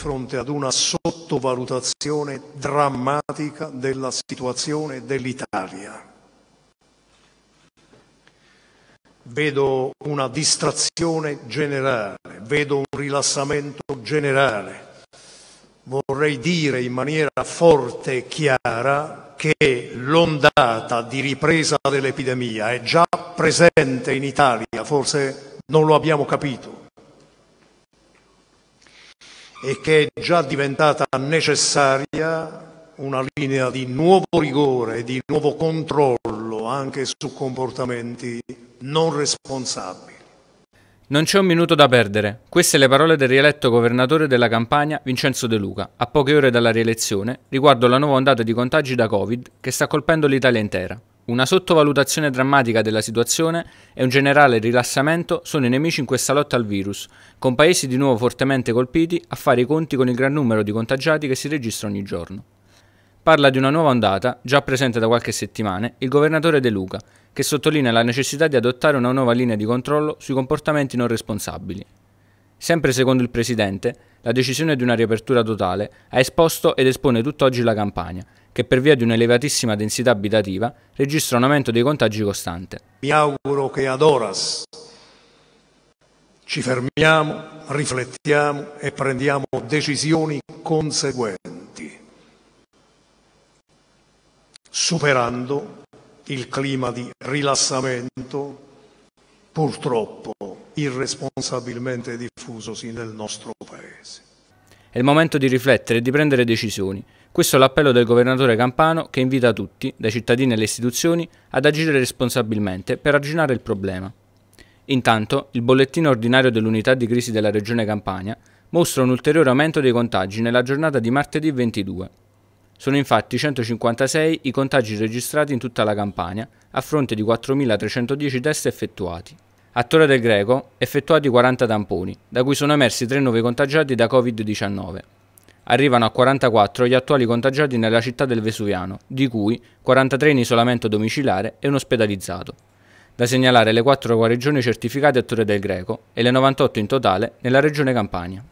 fronte ad una sottovalutazione drammatica della situazione dell'Italia. Vedo una distrazione generale, vedo un rilassamento generale. Vorrei dire in maniera forte e chiara che l'ondata di ripresa dell'epidemia è già presente in Italia, forse non lo abbiamo capito e che è già diventata necessaria una linea di nuovo rigore, e di nuovo controllo anche su comportamenti non responsabili. Non c'è un minuto da perdere. Queste le parole del rieletto governatore della Campania, Vincenzo De Luca, a poche ore dalla rielezione, riguardo la nuova ondata di contagi da Covid che sta colpendo l'Italia intera. Una sottovalutazione drammatica della situazione e un generale rilassamento sono i nemici in questa lotta al virus, con paesi di nuovo fortemente colpiti a fare i conti con il gran numero di contagiati che si registra ogni giorno. Parla di una nuova ondata, già presente da qualche settimana, il governatore De Luca, che sottolinea la necessità di adottare una nuova linea di controllo sui comportamenti non responsabili. Sempre secondo il Presidente, la decisione di una riapertura totale ha esposto ed espone tutt'oggi la campagna, che per via di un'elevatissima densità abitativa registra un aumento dei contagi costante. Mi auguro che ad Oras ci fermiamo, riflettiamo e prendiamo decisioni conseguenti, superando il clima di rilassamento purtroppo irresponsabilmente diffusosi nel nostro Paese. È il momento di riflettere e di prendere decisioni. Questo è l'appello del governatore Campano che invita tutti, dai cittadini alle istituzioni, ad agire responsabilmente per arginare il problema. Intanto, il bollettino ordinario dell'unità di crisi della regione Campania mostra un ulteriore aumento dei contagi nella giornata di martedì 22. Sono infatti 156 i contagi registrati in tutta la Campania, a fronte di 4.310 test effettuati. A Torre del Greco effettuati 40 tamponi, da cui sono emersi 3 nuovi contagiati da Covid-19. Arrivano a 44 gli attuali contagiati nella città del Vesuviano, di cui 43 in isolamento domiciliare e un ospedalizzato. Da segnalare le 4 guarigioni certificate a Torre del Greco e le 98 in totale nella regione Campania.